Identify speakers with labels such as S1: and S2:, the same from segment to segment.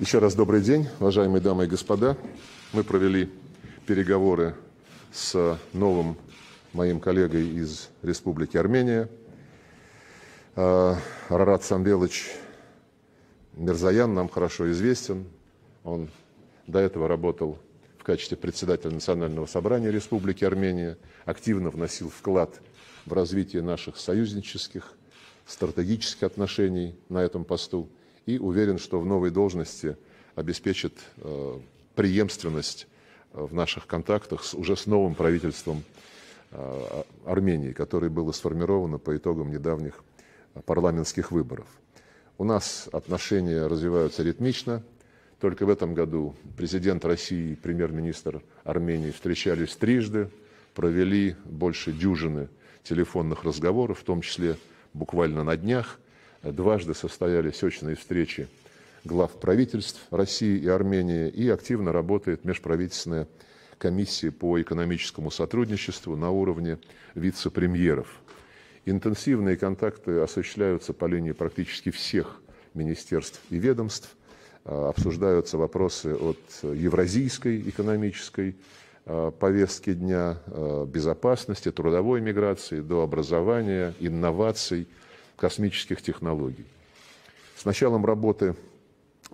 S1: Еще раз добрый день, уважаемые дамы и господа. Мы провели переговоры с новым моим коллегой из Республики Армения. Э, Рарат Самвелович Мирзаян нам хорошо известен. Он до этого работал в качестве председателя Национального собрания Республики Армения, активно вносил вклад в развитие наших союзнических, стратегических отношений на этом посту – и уверен, что в новой должности обеспечит э, преемственность э, в наших контактах с, уже с новым правительством э, а, Армении, которое было сформировано по итогам недавних парламентских выборов. У нас отношения развиваются ритмично. Только в этом году президент России и премьер-министр Армении встречались трижды, провели больше дюжины телефонных разговоров, в том числе буквально на днях – Дважды состоялись сочные встречи глав правительств России и Армении и активно работает межправительственная комиссия по экономическому сотрудничеству на уровне вице-премьеров. Интенсивные контакты осуществляются по линии практически всех министерств и ведомств. А, обсуждаются вопросы от евразийской экономической а, повестки дня, а, безопасности, трудовой миграции до образования, инноваций, космических технологий. С началом работы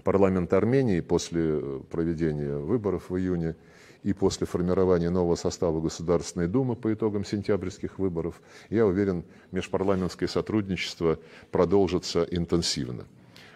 S1: парламента Армении после э, проведения выборов в июне и после формирования нового состава Государственной Думы по итогам сентябрьских выборов, я уверен, межпарламентское сотрудничество продолжится интенсивно.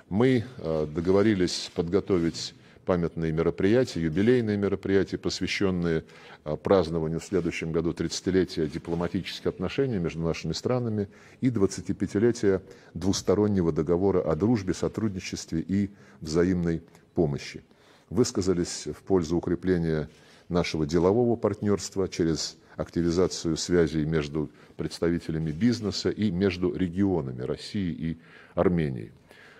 S1: Мы э, договорились подготовить памятные мероприятия, юбилейные мероприятия, посвященные а, празднованию в следующем году 30-летия дипломатических отношений между нашими странами и 25-летия двустороннего договора о дружбе, сотрудничестве и взаимной помощи. Высказались в пользу укрепления нашего делового партнерства через активизацию связей между представителями бизнеса и между регионами России и Армении.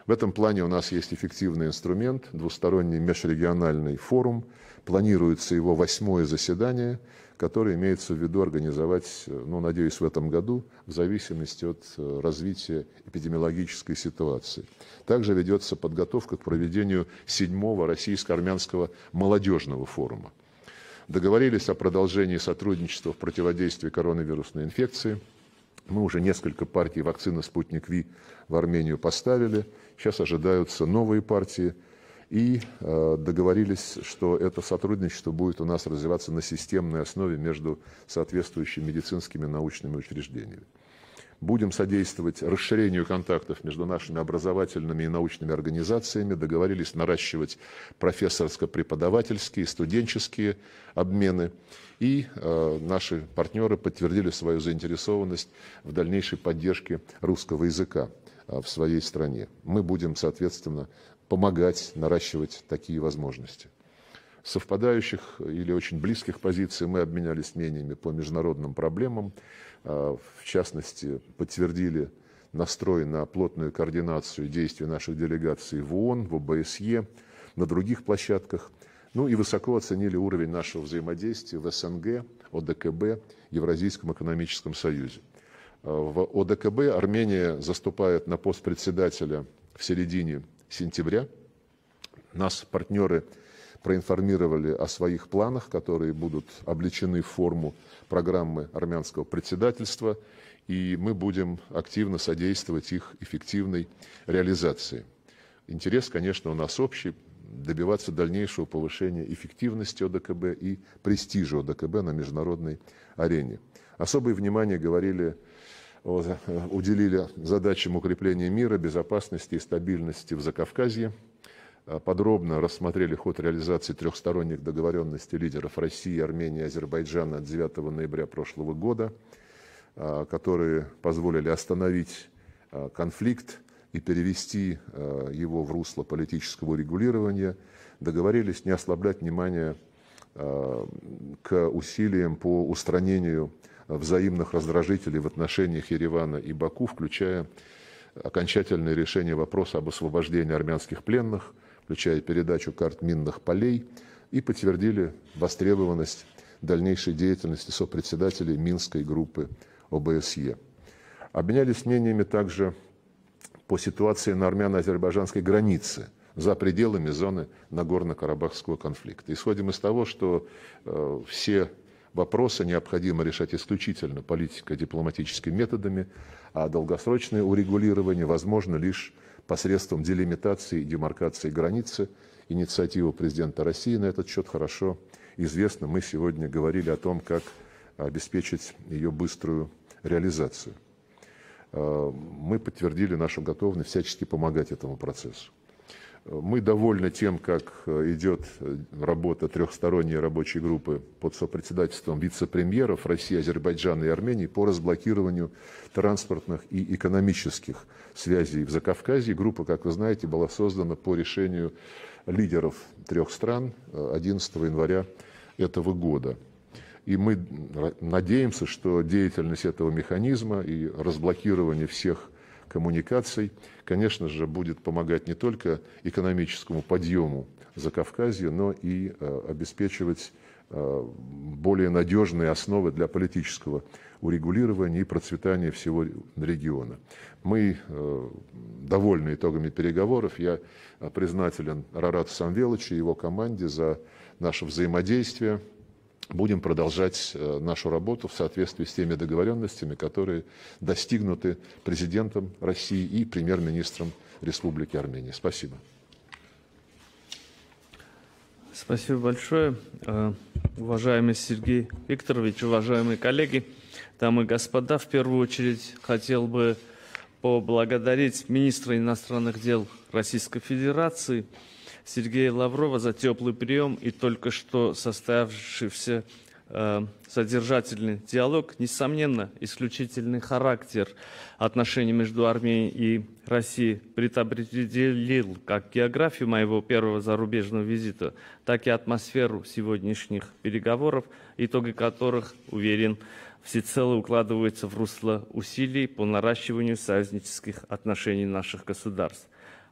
S1: В этом плане у нас есть эффективный инструмент, двусторонний межрегиональный форум. Планируется его восьмое заседание, которое имеется в виду организовать, ну, надеюсь, в этом году, в зависимости от э, развития эпидемиологической ситуации. Также ведется подготовка к проведению седьмого российско-армянского молодежного форума. Договорились о продолжении сотрудничества в противодействии коронавирусной инфекции. Мы уже несколько партий вакцины «Спутник Ви» в Армению поставили. Сейчас ожидаются новые партии. И э, договорились, что это сотрудничество будет у нас развиваться на системной основе между соответствующими медицинскими научными учреждениями. Будем содействовать расширению контактов между нашими образовательными и научными организациями. Договорились наращивать профессорско-преподавательские, студенческие обмены. И э, наши партнеры подтвердили свою заинтересованность в дальнейшей поддержке русского языка. А, в своей стране. Мы будем, соответственно, помогать наращивать такие возможности. Совпадающих или очень близких позиций мы обменялись мнениями по международным проблемам. А, в частности, подтвердили настрой на плотную координацию действий наших делегаций в ООН, в ОБСЕ, на других площадках. Ну и высоко оценили уровень нашего взаимодействия в СНГ, ОДКБ, Евразийском экономическом союзе. В ОДКБ Армения заступает на пост председателя в середине сентября. Нас партнеры проинформировали о своих планах, которые будут облечены в форму программы армянского председательства, и мы будем активно содействовать их эффективной реализации. Интерес, конечно, у нас общий добиваться дальнейшего повышения эффективности ОДКБ и престижа ОДКБ на международной арене. Особое внимание говорили, уделили задачам укрепления мира, безопасности и стабильности в Закавказье. А, подробно рассмотрели ход реализации трехсторонних договоренностей лидеров России, Армении и Азербайджана от 9 ноября прошлого года, а, которые позволили остановить а, конфликт и перевести его в русло политического регулирования, договорились не ослаблять внимание к усилиям по устранению взаимных раздражителей в отношениях Еревана и Баку, включая окончательное решение вопроса об освобождении армянских пленных, включая передачу карт минных полей, и подтвердили востребованность дальнейшей деятельности сопредседателей Минской группы ОБСЕ. Обменялись мнениями также по ситуации на армяно-азербайджанской границе за пределами зоны Нагорно-Карабахского конфликта. Исходим из того, что э, все вопросы необходимо решать исключительно политико-дипломатическими методами, а долгосрочное урегулирование возможно лишь посредством делимитации и демаркации границы. Инициатива президента России на этот счет хорошо известна. Мы сегодня говорили о том, как обеспечить ее быструю реализацию. Э, мы подтвердили нашу готовность всячески помогать этому процессу. Мы довольны тем, как э, идет э, работа трехсторонней рабочей группы под сопредседательством вице-премьеров России, Азербайджана и Армении по разблокированию транспортных и экономических связей в Закавказье. Группа, как вы знаете, была создана по решению лидеров трех стран 11 э, января этого года. И мы надеемся, что деятельность этого механизма и разблокирование всех коммуникаций, конечно же, будет помогать не только экономическому подъему за Кавказье, но и э, обеспечивать э, более надежные основы для политического урегулирования и процветания всего региона. Мы э, довольны итогами переговоров. Я признателен Рарату Самвеловичу и его команде за наше взаимодействие будем продолжать э, нашу работу в соответствии с теми договоренностями, которые достигнуты президентом России и премьер-министром Республики Армения. Спасибо.
S2: Спасибо большое. Э, уважаемый Сергей Викторович, уважаемые коллеги, дамы и господа, в первую очередь хотел бы поблагодарить министра иностранных дел Российской Федерации, Сергея Лаврова за теплый прием и только что состоявшийся э, содержательный диалог, несомненно, исключительный характер отношений между Арменией и Россией предопределил как географию моего первого зарубежного визита, так и атмосферу сегодняшних переговоров, итоги которых, уверен, всецело укладываются в русло усилий по наращиванию союзнических отношений наших государств.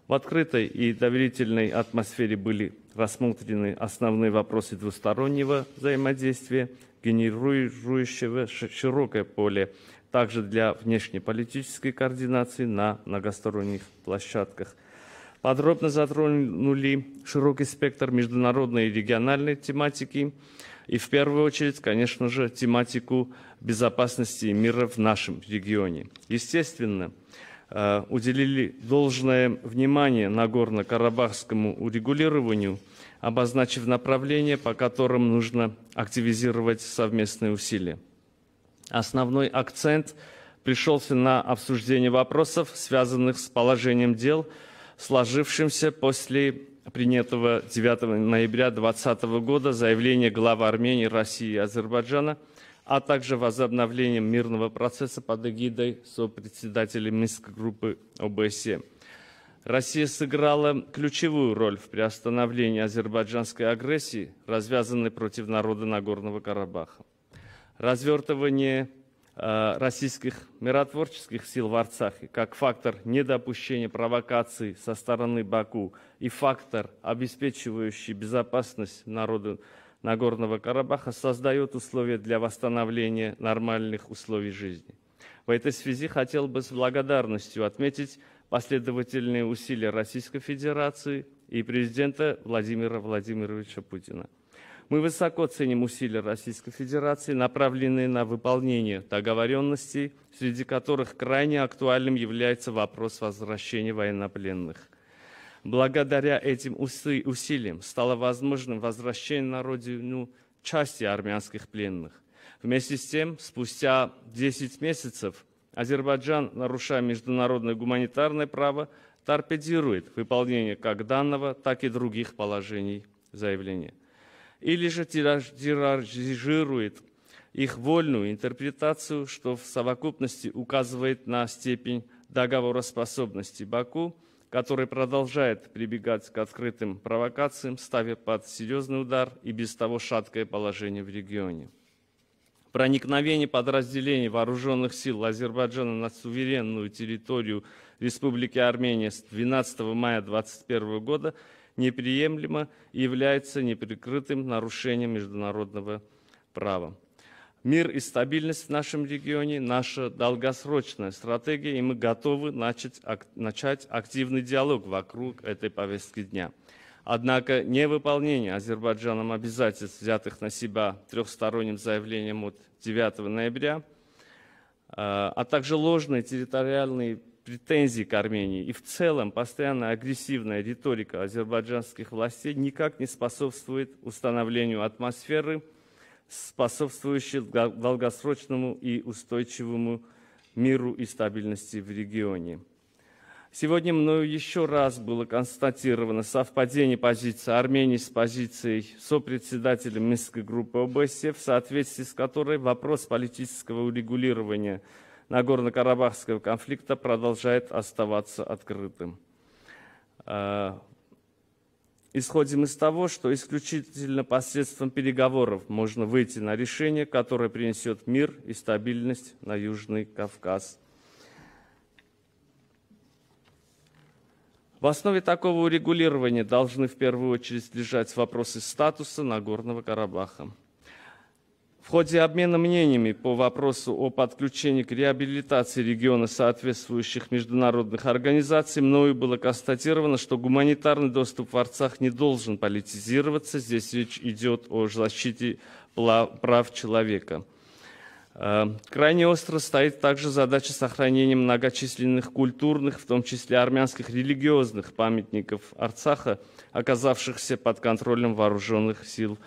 S2: В открытой и доверительной атмосфере были рассмотрены основные вопросы двустороннего взаимодействия, генерирующего широкое поле также для внешнеполитической координации на многосторонних площадках. Подробно затронули широкий спектр международной и региональной тематики, и в первую очередь, конечно же, тематику безопасности и мира в нашем регионе. Естественно, Э, уделили должное внимание Нагорно-Карабахскому урегулированию, обозначив направления, по которым нужно активизировать совместные усилия. Основной акцент пришелся на обсуждение вопросов, связанных с положением дел, сложившимся после принятого 9 ноября 2020 года заявления главы Армении, России и Азербайджана – а также возобновлением мирного процесса под эгидой сопредседателя Минской группы ОБСЕ. Россия сыграла ключевую роль в приостановлении азербайджанской агрессии, развязанной против народа Нагорного Карабаха. Развертывание э, российских миротворческих сил в Арцахе как фактор недопущения провокаций со стороны Баку и фактор, обеспечивающий безопасность народу Нагорного Карабаха создает условия для восстановления нормальных условий жизни. В этой связи хотел бы с благодарностью отметить последовательные усилия Российской Федерации и президента Владимира Владимировича Путина. Мы высоко ценим усилия Российской Федерации, направленные на выполнение договоренностей, среди которых крайне актуальным является вопрос возвращения военнопленных. Благодаря этим усилиям стало возможным возвращение на родину части армянских пленных. Вместе с тем, спустя 10 месяцев Азербайджан, нарушая международное гуманитарное право, торпедирует выполнение как данного, так и других положений заявления. Или же тиражирует их вольную интерпретацию, что в совокупности указывает на степень договороспособности Баку – который продолжает прибегать к открытым провокациям, ставя под серьезный удар и без того шаткое положение в регионе. Проникновение подразделений вооруженных сил Азербайджана на суверенную территорию Республики Армения с 12 мая 2021 года неприемлемо и является неприкрытым нарушением международного права мир и стабильность в нашем регионе – наша долгосрочная стратегия, и мы готовы начать, ак, начать активный диалог вокруг этой повестки дня. Однако невыполнение Азербайджаном обязательств, взятых на себя трехсторонним заявлением от 9 ноября, э, а также ложные территориальные претензии к Армении и в целом постоянная агрессивная риторика азербайджанских властей никак не способствует установлению атмосферы – способствующие долгосрочному и устойчивому миру и стабильности в регионе. Сегодня мною еще раз было констатировано совпадение позиции Армении с позицией сопредседателя Минской группы ОБСЕ, в соответствии с которой вопрос политического урегулирования Нагорно-Карабахского конфликта продолжает оставаться открытым. А, исходим из того, что исключительно посредством переговоров можно выйти на решение, которое принесет мир и стабильность на Южный Кавказ. В основе такого урегулирования должны в первую очередь лежать вопросы статуса Нагорного Карабаха. В ходе обмена мнениями по вопросу о подключении к реабилитации региона соответствующих международных организаций мною было констатировано, что гуманитарный доступ в Арцах не должен политизироваться. Здесь речь идет о защите прав человека. Э, крайне остро стоит также задача сохранения многочисленных культурных, в том числе армянских религиозных памятников Арцаха, оказавшихся под контролем вооруженных сил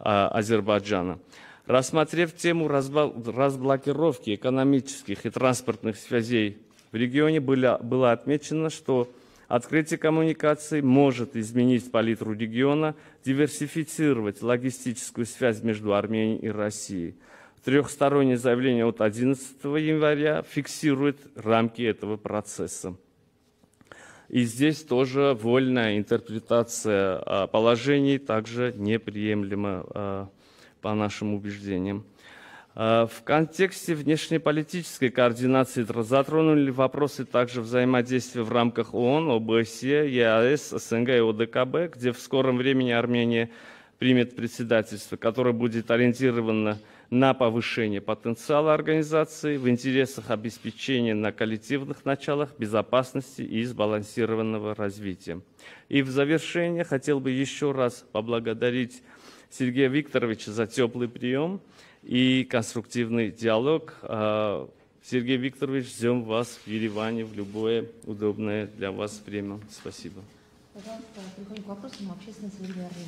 S2: э, Азербайджана. Рассмотрев тему разблокировки экономических и транспортных связей в регионе, было отмечено, что открытие коммуникаций может изменить палитру региона, диверсифицировать логистическую связь между Арменией и Россией. Трехстороннее заявление от 11 января фиксирует рамки этого процесса. И здесь тоже вольная интерпретация а, положений также неприемлема по нашим убеждениям. А, в контексте внешнеполитической координации затронули вопросы также взаимодействия в рамках ООН, ОБСЕ, ЕАС, СНГ и ОДКБ, где в скором времени Армения примет председательство, которое будет ориентировано на на повышение потенциала организации в интересах обеспечения на коллективных началах безопасности и сбалансированного развития. И в завершение хотел бы еще раз поблагодарить Сергея Викторовича за теплый прием и конструктивный диалог. А, Сергей Викторович, ждем вас в Ереване в любое удобное для вас время. Спасибо.
S1: Пожалуйста, приходим к вопросам общественной
S3: солидарности.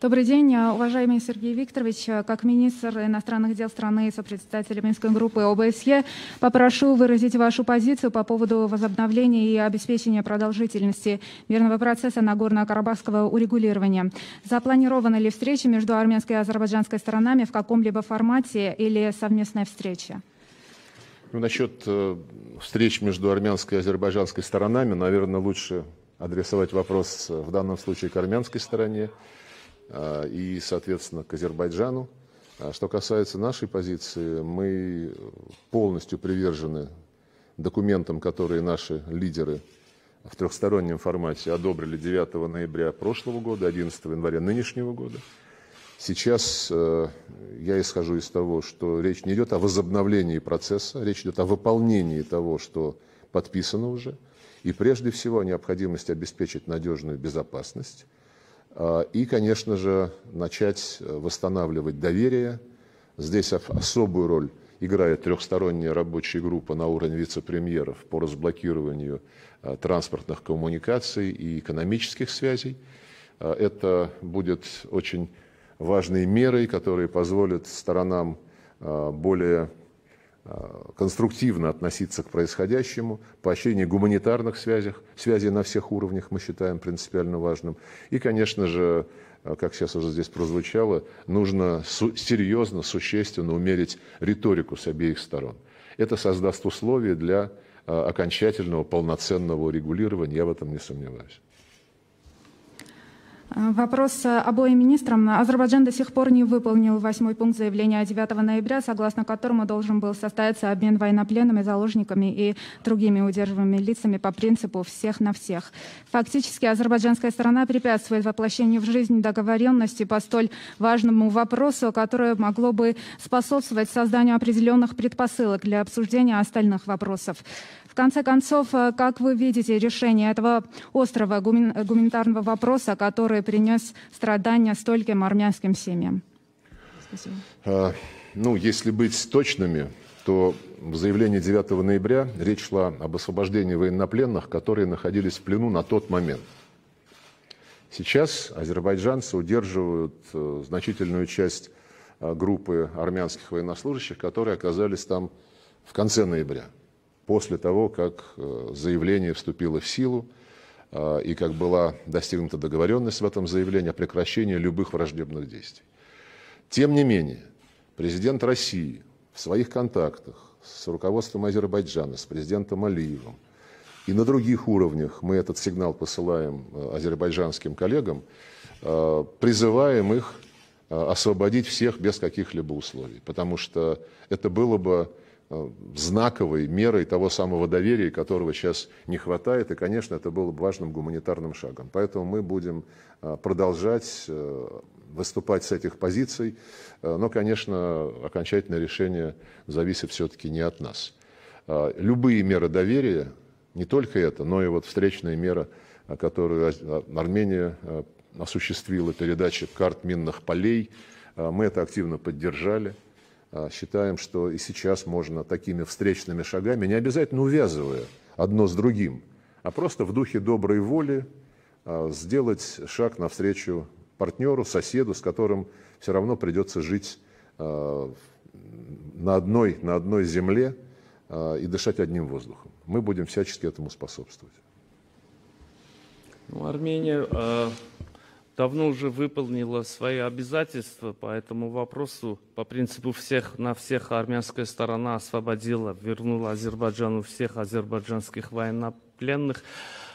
S3: Добрый день, э, уважаемый Сергей Викторович. Э, как министр иностранных дел страны и сопредседатель Минской группы ОБСЕ, попрошу выразить вашу позицию по поводу возобновления и обеспечения продолжительности мирного процесса Нагорно-Карабахского урегулирования. Запланирована ли встреча между армянской и азербайджанской сторонами в каком-либо формате или совместная встреча?
S1: Ну, насчет э, встреч между армянской и азербайджанской сторонами, наверное, лучше адресовать вопрос в данном случае к армянской стороне. А, и, соответственно, к Азербайджану. А, что касается нашей позиции, мы полностью привержены документам, которые наши лидеры в трехстороннем формате одобрили 9 ноября прошлого года, 11 января нынешнего года. Сейчас э, я исхожу из того, что речь не идет о возобновлении процесса, речь идет о выполнении того, что подписано уже, и прежде всего о необходимости обеспечить надежную безопасность а, и, конечно же, начать э, восстанавливать доверие. Здесь особую роль играет трехсторонняя рабочая группа на уровне вице-премьеров по разблокированию а, транспортных коммуникаций и экономических связей. А, это будет очень важной мерой, которые позволят сторонам более Э, конструктивно относиться к происходящему, поощрение гуманитарных связях, связей на всех уровнях мы считаем принципиально важным. И, конечно же, э, как сейчас уже здесь прозвучало, нужно су- серьезно, существенно умерить риторику с обеих сторон. Это создаст условия для э, окончательного полноценного регулирования. я в этом не сомневаюсь.
S3: Э, вопрос э, обоим министрам. Азербайджан до сих пор не выполнил восьмой пункт заявления 9 ноября, согласно которому должен был состояться обмен военнопленными, заложниками и другими удерживаемыми лицами по принципу «всех на всех». Фактически азербайджанская сторона препятствует воплощению в жизнь договоренности по столь важному вопросу, которое могло бы способствовать созданию определенных предпосылок для обсуждения остальных вопросов. В конце концов, э, как вы видите решение этого острого гуманитарного вопроса, который принес страдания стольким армянским семьям? Спасибо.
S1: Э, ну, если быть точными, то в заявлении 9 ноября речь шла об освобождении военнопленных, которые находились в плену на тот момент. Сейчас азербайджанцы удерживают э, значительную часть группы армянских военнослужащих, которые оказались там в конце ноября после того, как э, заявление вступило в силу э, и как была достигнута договоренность в этом заявлении о прекращении любых враждебных действий. Тем не менее, президент России в своих контактах с руководством Азербайджана, с президентом Алиевым и на других уровнях мы этот сигнал посылаем э, азербайджанским коллегам, призываем их освободить всех без каких-либо условий, потому что это было бы Э, знаковой мерой того самого доверия, которого сейчас не хватает, и, конечно, это было бы важным гуманитарным шагом. Поэтому мы будем э, продолжать э, выступать с этих позиций, но, конечно, окончательное решение зависит все-таки не от нас. Любые меры доверия, не только это, но и вот встречная мера, которую Армения осуществила, передача карт минных полей, мы это активно поддержали – а, считаем, что и сейчас можно такими встречными шагами, не обязательно увязывая одно с другим, а просто в духе доброй воли а, сделать шаг навстречу партнеру, соседу, с которым все равно придется жить а, на одной, на одной земле и дышать одним воздухом. Мы будем всячески этому способствовать.
S2: Ну, Армения давно уже выполнила свои обязательства по этому вопросу. По принципу всех на всех армянская сторона освободила, вернула Азербайджану всех азербайджанских военнопленных.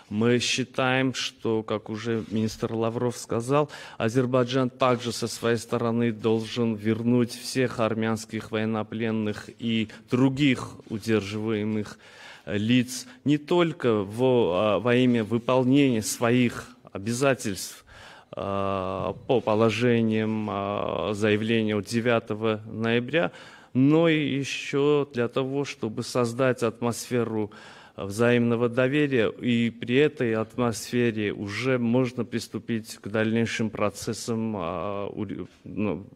S2: Мы считаем, что, как уже министр Лавров сказал, Азербайджан также со своей стороны должен вернуть всех армянских военнопленных и других удерживаемых лиц не только во, а, во имя выполнения своих обязательств, Э, по положениям э, заявления от 9 ноября, но и еще для того, чтобы создать атмосферу взаимного доверия, и при этой атмосфере уже можно приступить к дальнейшим процессам э, ну,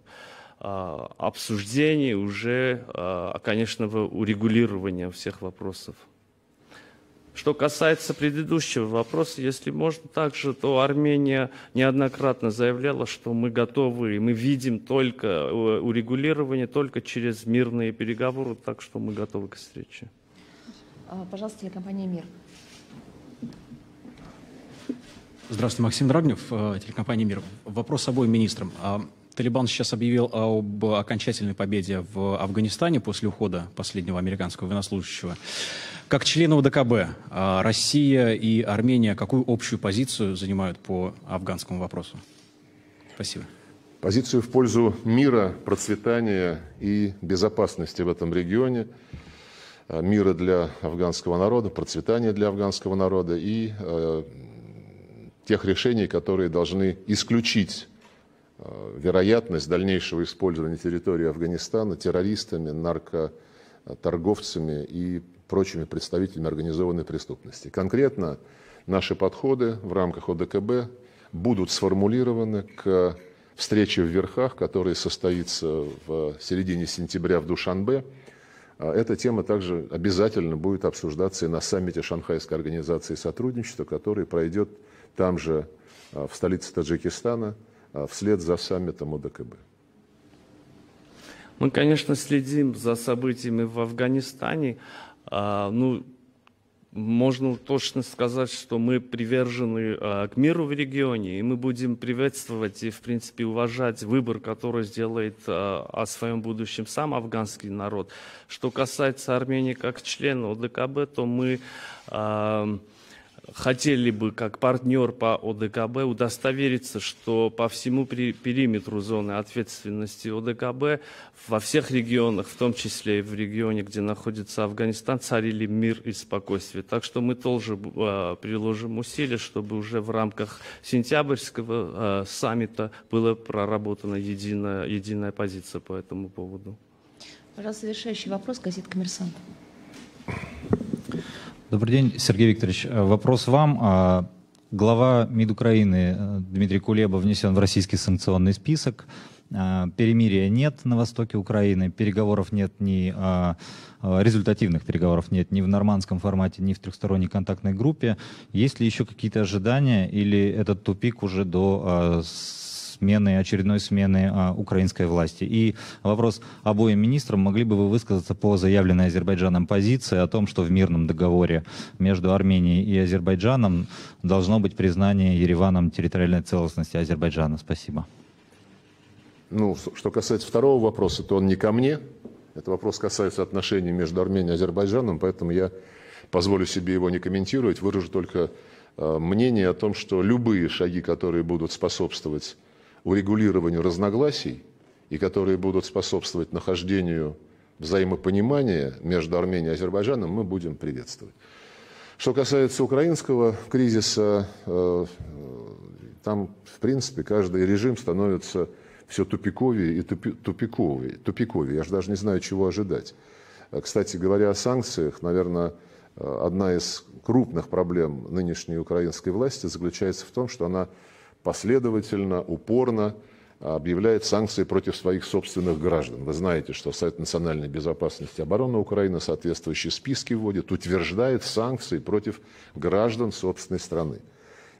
S2: обсуждений, уже конечного урегулирования всех вопросов. Что касается предыдущего вопроса, если можно также, то Армения неоднократно заявляла, что мы готовы, и мы видим только э, урегулирование только через мирные переговоры, так что мы готовы к встрече.
S1: А, пожалуйста, телекомпания «Мир».
S2: Здравствуйте, Максим Драгнев, э, телекомпания «Мир». Вопрос обоим министрам. А Талибан сейчас объявил об окончательной победе в Афганистане после ухода последнего американского военнослужащего. Как члены ОДКБ, а Россия и Армения какую общую позицию занимают по афганскому вопросу?
S1: Спасибо. Позицию в пользу мира, процветания и безопасности в этом регионе а, мира для афганского народа, процветания для афганского народа и э, тех решений, которые должны исключить Э, вероятность дальнейшего использования территории Афганистана террористами, наркоторговцами и прочими представителями организованной преступности. Конкретно наши подходы в рамках ОДКБ будут сформулированы к встрече в Верхах, которая состоится в середине сентября в Душанбе. Э, эта тема также обязательно будет обсуждаться и на саммите Шанхайской организации сотрудничества, который пройдет там же, э, в столице Таджикистана – а вслед за саммитом ОДКБ?
S2: Мы, конечно, следим за событиями в Афганистане. А, ну, можно точно сказать, что мы привержены э, к миру в регионе, и мы будем приветствовать и, в принципе, уважать выбор, который сделает э, о своем будущем сам афганский народ. Что касается Армении как члена ОДКБ, то мы э, хотели бы как партнер по ОДКБ удостовериться, что по всему периметру зоны ответственности ОДКБ во всех регионах, в том числе и в регионе, где находится Афганистан, царили мир и спокойствие. Так что мы тоже а, приложим усилия, чтобы уже в рамках сентябрьского а, саммита была проработана единая, единая позиция по этому поводу.
S1: Пожалуйста, завершающий вопрос, газет «Коммерсант».
S2: Добрый день, Сергей Викторович. Э, вопрос вам. А, глава МИД Украины э, Дмитрий Кулеба внесен в российский санкционный список. А, перемирия нет на востоке Украины, переговоров нет ни а, результативных переговоров нет ни в нормандском формате, ни в трехсторонней контактной группе. Есть ли еще какие-то ожидания или этот тупик уже до смены, очередной смены а, украинской власти. И вопрос обоим министрам, могли бы вы высказаться по заявленной Азербайджаном позиции о том, что в мирном договоре между Арменией и Азербайджаном должно быть признание Ереваном территориальной целостности Азербайджана? Спасибо.
S1: Ну, что касается второго вопроса, то он не ко мне. Это вопрос касается отношений между Арменией и Азербайджаном, поэтому я позволю себе его не комментировать, выражу только а, мнение о том, что любые шаги, которые будут способствовать урегулированию разногласий и которые будут способствовать нахождению взаимопонимания между Арменией и Азербайджаном, мы будем приветствовать. Что касается украинского кризиса, э, там, в принципе, каждый режим становится все тупиковее и тупи, тупиковее, тупиковее. Я же даже не знаю, чего ожидать. Э, кстати говоря о санкциях, наверное, э, одна из крупных проблем нынешней украинской власти заключается в том, что она последовательно, упорно объявляет санкции против своих собственных граждан. Вы знаете, что Совет национальной безопасности и обороны Украины соответствующие списки вводит, утверждает санкции против граждан собственной страны.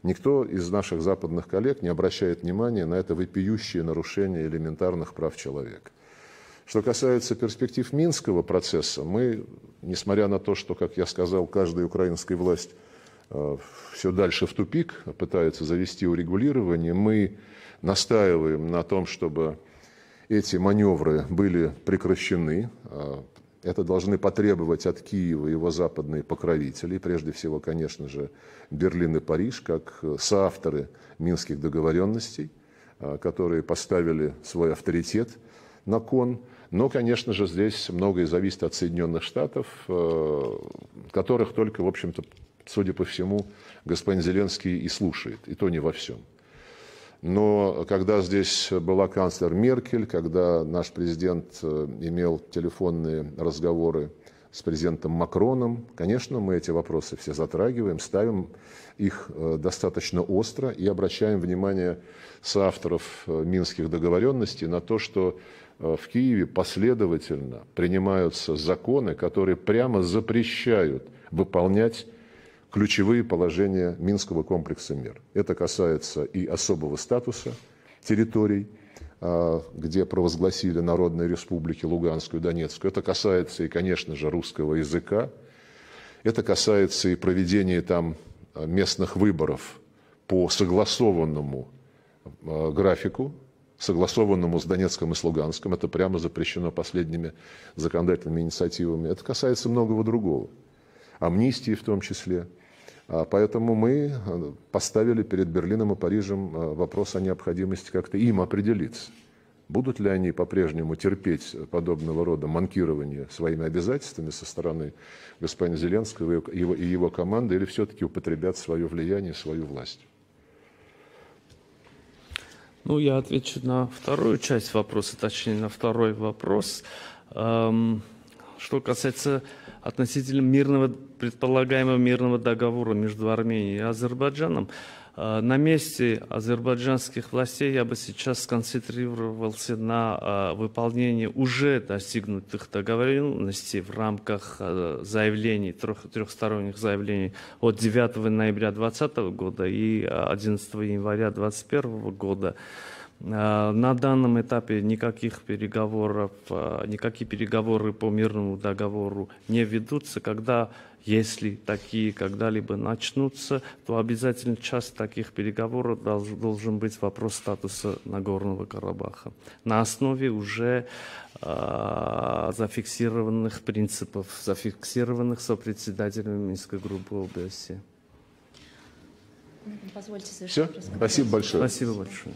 S1: Никто из наших западных коллег не обращает внимания на это вопиющее нарушение элементарных прав человека. Что касается перспектив Минского процесса, мы, несмотря на то, что, как я сказал, каждая украинская власть – Э, все дальше в тупик, пытаются завести урегулирование. Мы настаиваем на том, чтобы эти маневры были прекращены. Э, это должны потребовать от Киева его западные покровители, прежде всего, конечно же, Берлин и Париж, как э, соавторы минских договоренностей, которые поставили свой авторитет на кон. Но, конечно же, здесь многое зависит от Соединенных Штатов, которых только, в общем-то, Судя по всему, господин Зеленский и слушает, и то не во всем. Но когда здесь была канцлер Меркель, когда наш президент э, имел телефонные разговоры с президентом Макроном, конечно, мы эти вопросы все затрагиваем, ставим их э, достаточно остро и обращаем внимание соавторов э, минских договоренностей на то, что в Киеве последовательно принимаются законы, которые прямо запрещают выполнять ключевые положения Минского комплекса мер. Это касается и особого статуса территорий, а, где провозгласили народные республики Луганскую, и Донецкую. Это касается и, конечно же, русского языка. Это касается и проведения там а, местных выборов по согласованному а, графику, согласованному с Донецком и с Луганском. Это прямо запрещено последними законодательными инициативами. Это касается многого другого. Амнистии в том числе – а поэтому мы э, поставили перед Берлином и Парижем э, вопрос о необходимости как-то им определиться. Будут ли они по-прежнему терпеть подобного рода манкирование своими обязательствами со стороны господина Зеленского и его, и его команды, или все-таки употребят свое влияние, свою власть?
S2: Ну, я отвечу на вторую часть вопроса, точнее, на второй вопрос. Эм, что касается относительно мирного, предполагаемого мирного договора между Арменией и Азербайджаном, э, на месте азербайджанских властей я бы сейчас сконцентрировался на э, выполнении уже достигнутых договоренностей в рамках э, заявлений, трех, трехсторонних заявлений от 9 ноября 2020 года и 11 января 2021 года. Э, на данном этапе никаких переговоров, э, никакие переговоры по мирному договору не ведутся. Когда, если такие когда-либо начнутся, то обязательно часть таких переговоров должен, должен быть вопрос статуса Нагорного Карабаха на основе уже э, зафиксированных принципов, зафиксированных сопредседателями Минской группы ОБСЕ.
S1: Позвольте совершить Все? Спасибо большое.
S2: Спасибо большое.